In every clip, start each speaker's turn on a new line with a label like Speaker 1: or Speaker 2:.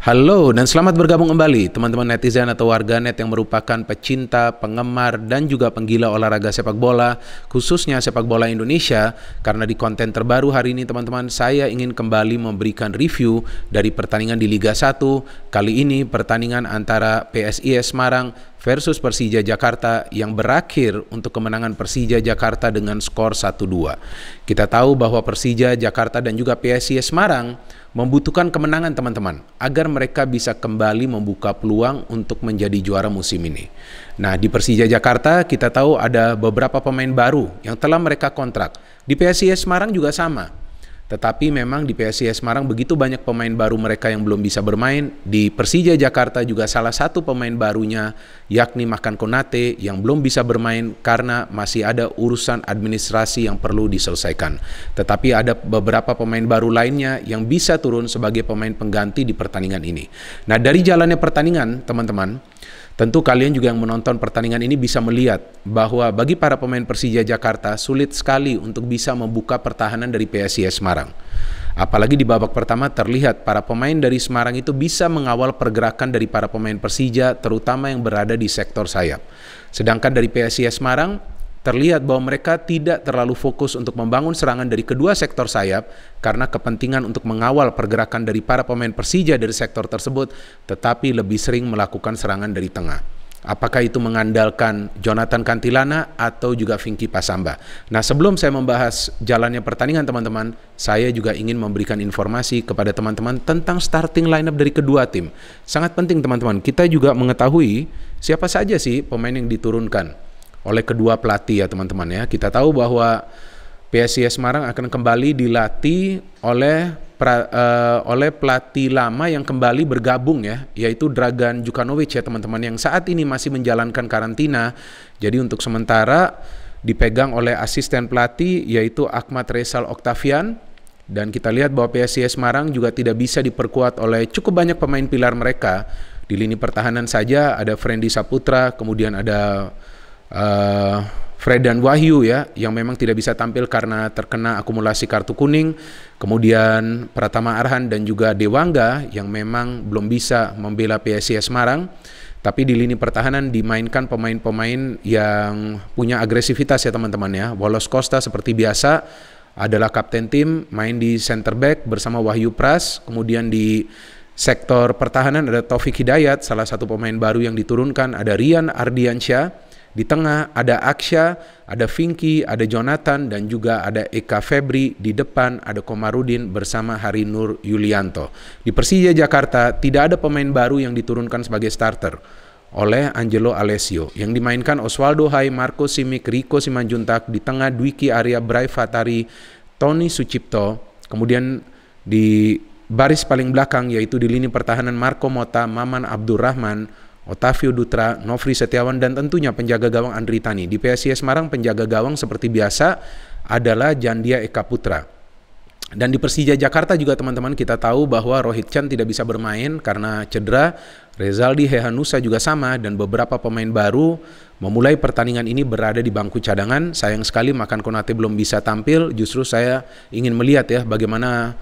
Speaker 1: Halo dan selamat bergabung kembali teman-teman netizen atau warganet yang merupakan pecinta, penggemar dan juga penggila olahraga sepak bola khususnya sepak bola Indonesia karena di konten terbaru hari ini teman-teman saya ingin kembali memberikan review dari pertandingan di Liga 1 kali ini pertandingan antara PSIS Semarang versus Persija Jakarta yang berakhir untuk kemenangan Persija Jakarta dengan skor 1-2. Kita tahu bahwa Persija Jakarta dan juga PSIS Semarang membutuhkan kemenangan teman-teman agar mereka bisa kembali membuka peluang untuk menjadi juara musim ini. Nah, di Persija Jakarta kita tahu ada beberapa pemain baru yang telah mereka kontrak. Di PSIS Semarang juga sama. Tetapi memang di PSIS Semarang begitu banyak pemain baru mereka yang belum bisa bermain. Di Persija Jakarta juga salah satu pemain barunya yakni Makan Konate yang belum bisa bermain karena masih ada urusan administrasi yang perlu diselesaikan. Tetapi ada beberapa pemain baru lainnya yang bisa turun sebagai pemain pengganti di pertandingan ini. Nah dari jalannya pertandingan teman-teman Tentu kalian juga yang menonton pertandingan ini bisa melihat bahwa bagi para pemain Persija Jakarta sulit sekali untuk bisa membuka pertahanan dari PSIS Semarang. Apalagi di babak pertama terlihat para pemain dari Semarang itu bisa mengawal pergerakan dari para pemain Persija terutama yang berada di sektor sayap. Sedangkan dari PSIS Semarang Terlihat bahwa mereka tidak terlalu fokus untuk membangun serangan dari kedua sektor sayap karena kepentingan untuk mengawal pergerakan dari para pemain Persija dari sektor tersebut, tetapi lebih sering melakukan serangan dari tengah. Apakah itu mengandalkan Jonathan Kantilana atau juga Vinky Pasamba? Nah, sebelum saya membahas jalannya pertandingan teman-teman, saya juga ingin memberikan informasi kepada teman-teman tentang starting lineup dari kedua tim. Sangat penting teman-teman, kita juga mengetahui siapa saja sih pemain yang diturunkan oleh kedua pelatih ya teman-teman ya. Kita tahu bahwa PSIS Semarang akan kembali dilatih oleh pra, uh, oleh pelatih lama yang kembali bergabung ya, yaitu Dragan Jukanovic ya teman-teman yang saat ini masih menjalankan karantina. Jadi untuk sementara dipegang oleh asisten pelatih yaitu Ahmad Resal Oktavian dan kita lihat bahwa PSIS Semarang juga tidak bisa diperkuat oleh cukup banyak pemain pilar mereka. Di lini pertahanan saja ada Freddy Saputra, kemudian ada uh, Fred dan Wahyu ya yang memang tidak bisa tampil karena terkena akumulasi kartu kuning, kemudian Pratama Arhan dan juga Dewangga yang memang belum bisa membela PSIS Semarang, tapi di lini pertahanan dimainkan pemain-pemain yang punya agresivitas ya teman-teman ya. Walos Costa seperti biasa adalah kapten tim, main di center back bersama Wahyu Pras, kemudian di sektor pertahanan ada Taufik Hidayat, salah satu pemain baru yang diturunkan, ada Rian Ardiansyah di tengah ada Aksya, ada Vinky, ada Jonathan, dan juga ada Eka Febri. Di depan ada Komarudin bersama Hari Nur Yulianto. Di Persija Jakarta tidak ada pemain baru yang diturunkan sebagai starter oleh Angelo Alessio yang dimainkan Oswaldo Hai, Marco Simic, Rico Simanjuntak, di tengah Dwiki Arya, Bray Fatari, Tony Sucipto, kemudian di baris paling belakang yaitu di lini pertahanan Marco Mota, Maman Abdurrahman, Otavio Dutra, Nofri Setiawan, dan tentunya penjaga gawang Andri Tani. Di PSIS Semarang penjaga gawang seperti biasa adalah Jandia Eka Putra. Dan di Persija Jakarta juga teman-teman kita tahu bahwa Rohit Chan tidak bisa bermain karena cedera, Rezaldi Hehanusa juga sama, dan beberapa pemain baru memulai pertandingan ini berada di bangku cadangan. Sayang sekali Makan Konate belum bisa tampil, justru saya ingin melihat ya bagaimana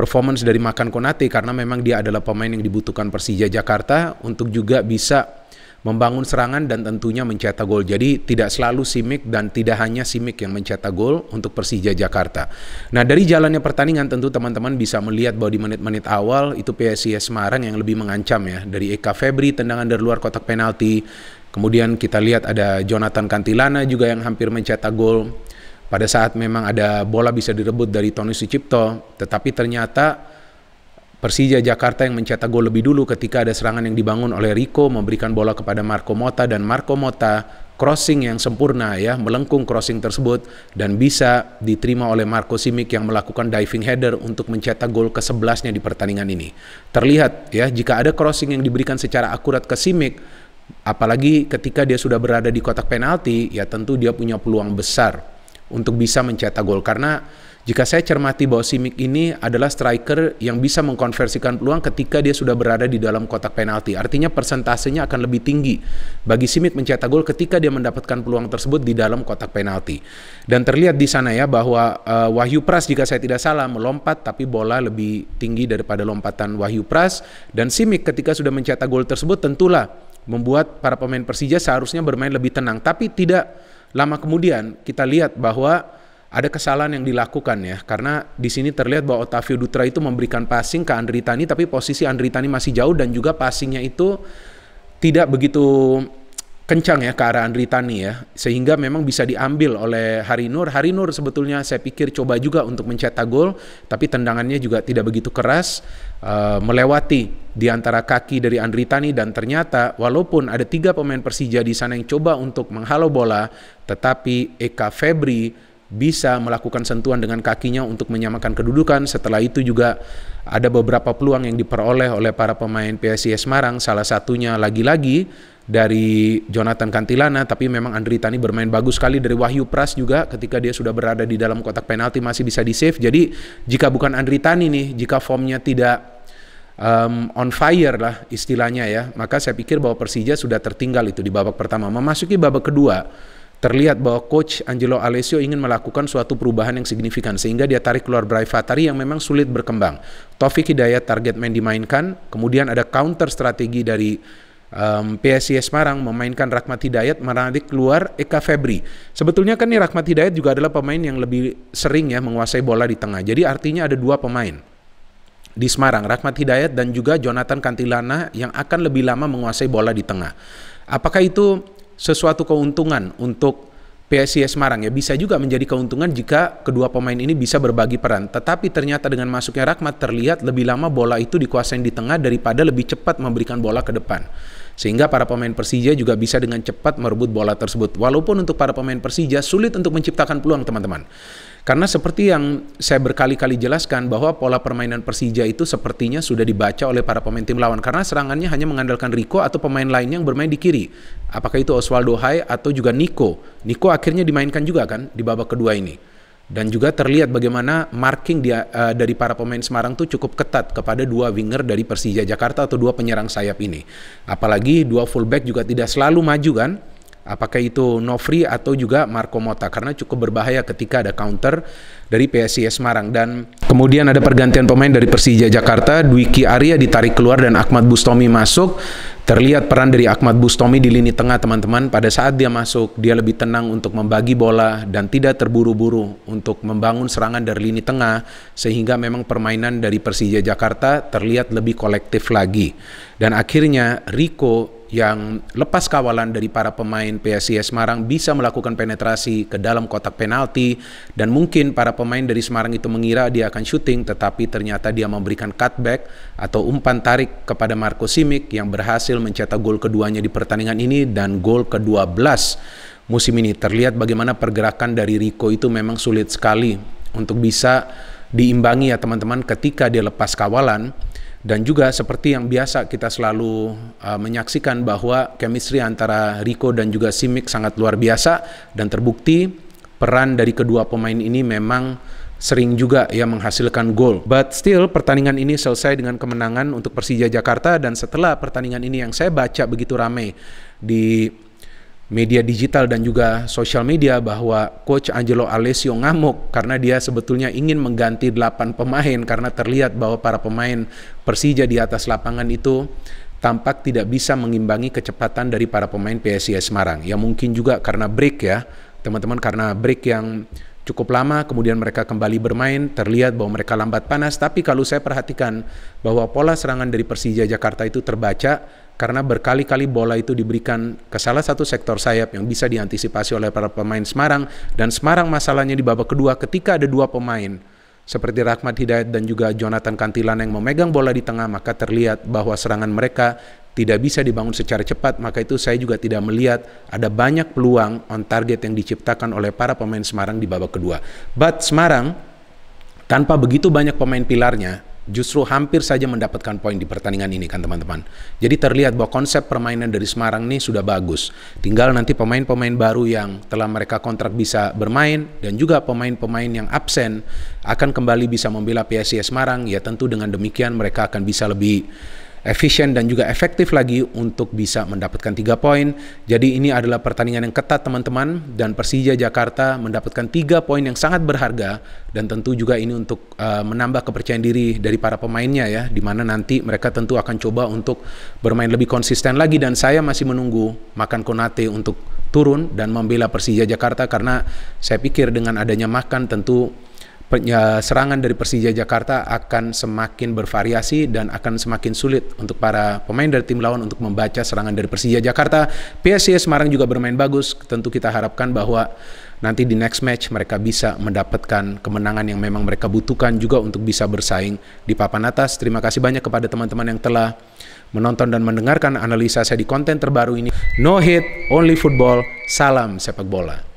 Speaker 1: performance dari Makan Konate karena memang dia adalah pemain yang dibutuhkan Persija Jakarta untuk juga bisa membangun serangan dan tentunya mencetak gol. Jadi tidak selalu Simic dan tidak hanya Simic yang mencetak gol untuk Persija Jakarta. Nah dari jalannya pertandingan tentu teman-teman bisa melihat bahwa di menit-menit awal itu PSIS Semarang yang lebih mengancam ya. Dari Eka Febri tendangan dari luar kotak penalti. Kemudian kita lihat ada Jonathan Cantilana juga yang hampir mencetak gol pada saat memang ada bola bisa direbut dari Tony Sucipto, tetapi ternyata Persija Jakarta yang mencetak gol lebih dulu ketika ada serangan yang dibangun oleh Rico memberikan bola kepada Marco Mota dan Marco Mota crossing yang sempurna ya melengkung crossing tersebut dan bisa diterima oleh Marco Simic yang melakukan diving header untuk mencetak gol ke sebelasnya di pertandingan ini. Terlihat ya jika ada crossing yang diberikan secara akurat ke Simic apalagi ketika dia sudah berada di kotak penalti ya tentu dia punya peluang besar untuk bisa mencetak gol karena jika saya cermati bahwa Simic ini adalah striker yang bisa mengkonversikan peluang ketika dia sudah berada di dalam kotak penalti. Artinya persentasenya akan lebih tinggi bagi Simic mencetak gol ketika dia mendapatkan peluang tersebut di dalam kotak penalti. Dan terlihat di sana ya bahwa uh, Wahyu Pras jika saya tidak salah melompat tapi bola lebih tinggi daripada lompatan Wahyu Pras dan Simic ketika sudah mencetak gol tersebut tentulah membuat para pemain Persija seharusnya bermain lebih tenang tapi tidak lama kemudian kita lihat bahwa ada kesalahan yang dilakukan ya karena di sini terlihat bahwa Otavio Dutra itu memberikan passing ke Andri Tani tapi posisi Andri Tani masih jauh dan juga passingnya itu tidak begitu kencang ya ke arah Andri Tani ya sehingga memang bisa diambil oleh Hari Nur Hari Nur sebetulnya saya pikir coba juga untuk mencetak gol tapi tendangannya juga tidak begitu keras uh, melewati di antara kaki dari Andri Tani dan ternyata walaupun ada tiga pemain Persija di sana yang coba untuk menghalau bola tetapi Eka Febri bisa melakukan sentuhan dengan kakinya untuk menyamakan kedudukan. Setelah itu juga ada beberapa peluang yang diperoleh oleh para pemain PSIS Semarang. Salah satunya lagi-lagi dari Jonathan Kantilana, tapi memang Andri Tani bermain bagus sekali dari Wahyu Pras juga ketika dia sudah berada di dalam kotak penalti masih bisa di save. Jadi jika bukan Andri Tani nih, jika formnya tidak um, on fire lah istilahnya ya, maka saya pikir bahwa Persija sudah tertinggal itu di babak pertama. Memasuki babak kedua, terlihat bahwa coach Angelo Alessio ingin melakukan suatu perubahan yang signifikan sehingga dia tarik keluar Brai Fatari yang memang sulit berkembang. Taufik Hidayat target main dimainkan, kemudian ada counter strategi dari um, PSIS Semarang memainkan Rahmat Hidayat, menarik keluar Eka Febri. Sebetulnya kan nih Rahmat Hidayat juga adalah pemain yang lebih sering ya menguasai bola di tengah. Jadi artinya ada dua pemain di Semarang, Rahmat Hidayat dan juga Jonathan Kantilana yang akan lebih lama menguasai bola di tengah. Apakah itu sesuatu keuntungan untuk PSIS Semarang ya bisa juga menjadi keuntungan jika kedua pemain ini bisa berbagi peran. Tetapi ternyata dengan masuknya Rahmat terlihat lebih lama bola itu dikuasai di tengah daripada lebih cepat memberikan bola ke depan. Sehingga para pemain Persija juga bisa dengan cepat merebut bola tersebut. Walaupun untuk para pemain Persija sulit untuk menciptakan peluang teman-teman. Karena seperti yang saya berkali-kali jelaskan bahwa pola permainan Persija itu sepertinya sudah dibaca oleh para pemain tim lawan karena serangannya hanya mengandalkan Rico atau pemain lain yang bermain di kiri. Apakah itu Oswaldo Hai atau juga Nico? Nico akhirnya dimainkan juga kan di babak kedua ini. Dan juga terlihat bagaimana marking dia uh, dari para pemain Semarang itu cukup ketat kepada dua winger dari Persija Jakarta atau dua penyerang sayap ini. Apalagi dua fullback juga tidak selalu maju kan Apakah itu Nofri atau juga Marco Mota karena cukup berbahaya ketika ada counter dari PSIS Semarang dan kemudian ada pergantian pemain dari Persija Jakarta, Dwiki Arya ditarik keluar dan Ahmad Bustomi masuk. Terlihat peran dari Ahmad Bustomi di lini tengah teman-teman pada saat dia masuk dia lebih tenang untuk membagi bola dan tidak terburu-buru untuk membangun serangan dari lini tengah sehingga memang permainan dari Persija Jakarta terlihat lebih kolektif lagi. Dan akhirnya Rico yang lepas kawalan dari para pemain PSIS Semarang bisa melakukan penetrasi ke dalam kotak penalti dan mungkin para pemain dari Semarang itu mengira dia akan syuting tetapi ternyata dia memberikan cutback atau umpan tarik kepada Marco Simic yang berhasil mencetak gol keduanya di pertandingan ini dan gol ke-12 musim ini terlihat bagaimana pergerakan dari Rico itu memang sulit sekali untuk bisa diimbangi ya teman-teman ketika dia lepas kawalan dan juga seperti yang biasa kita selalu uh, menyaksikan bahwa chemistry antara Rico dan juga Simic sangat luar biasa dan terbukti peran dari kedua pemain ini memang sering juga ya menghasilkan gol. But still pertandingan ini selesai dengan kemenangan untuk Persija Jakarta dan setelah pertandingan ini yang saya baca begitu ramai di media digital dan juga sosial media bahwa coach Angelo Alessio ngamuk karena dia sebetulnya ingin mengganti 8 pemain karena terlihat bahwa para pemain Persija di atas lapangan itu tampak tidak bisa mengimbangi kecepatan dari para pemain PSIS Semarang. Ya mungkin juga karena break ya, teman-teman karena break yang cukup lama kemudian mereka kembali bermain terlihat bahwa mereka lambat panas tapi kalau saya perhatikan bahwa pola serangan dari Persija Jakarta itu terbaca karena berkali-kali bola itu diberikan ke salah satu sektor sayap yang bisa diantisipasi oleh para pemain Semarang dan Semarang masalahnya di babak kedua ketika ada dua pemain seperti Rahmat Hidayat dan juga Jonathan Kantilan yang memegang bola di tengah maka terlihat bahwa serangan mereka tidak bisa dibangun secara cepat maka itu saya juga tidak melihat ada banyak peluang on target yang diciptakan oleh para pemain Semarang di babak kedua. But Semarang tanpa begitu banyak pemain pilarnya justru hampir saja mendapatkan poin di pertandingan ini kan teman-teman. Jadi terlihat bahwa konsep permainan dari Semarang ini sudah bagus. Tinggal nanti pemain-pemain baru yang telah mereka kontrak bisa bermain dan juga pemain-pemain yang absen akan kembali bisa membela PSIS Semarang. Ya tentu dengan demikian mereka akan bisa lebih efisien dan juga efektif lagi untuk bisa mendapatkan tiga poin. Jadi ini adalah pertandingan yang ketat teman-teman dan Persija Jakarta mendapatkan tiga poin yang sangat berharga dan tentu juga ini untuk uh, menambah kepercayaan diri dari para pemainnya ya di mana nanti mereka tentu akan coba untuk bermain lebih konsisten lagi dan saya masih menunggu Makan Konate untuk turun dan membela Persija Jakarta karena saya pikir dengan adanya Makan tentu serangan dari Persija Jakarta akan semakin bervariasi dan akan semakin sulit untuk para pemain dari tim lawan untuk membaca serangan dari Persija Jakarta. PSIS Semarang juga bermain bagus, tentu kita harapkan bahwa nanti di next match mereka bisa mendapatkan kemenangan yang memang mereka butuhkan juga untuk bisa bersaing di papan atas. Terima kasih banyak kepada teman-teman yang telah menonton dan mendengarkan analisa saya di konten terbaru ini. No hit, only football. Salam sepak bola.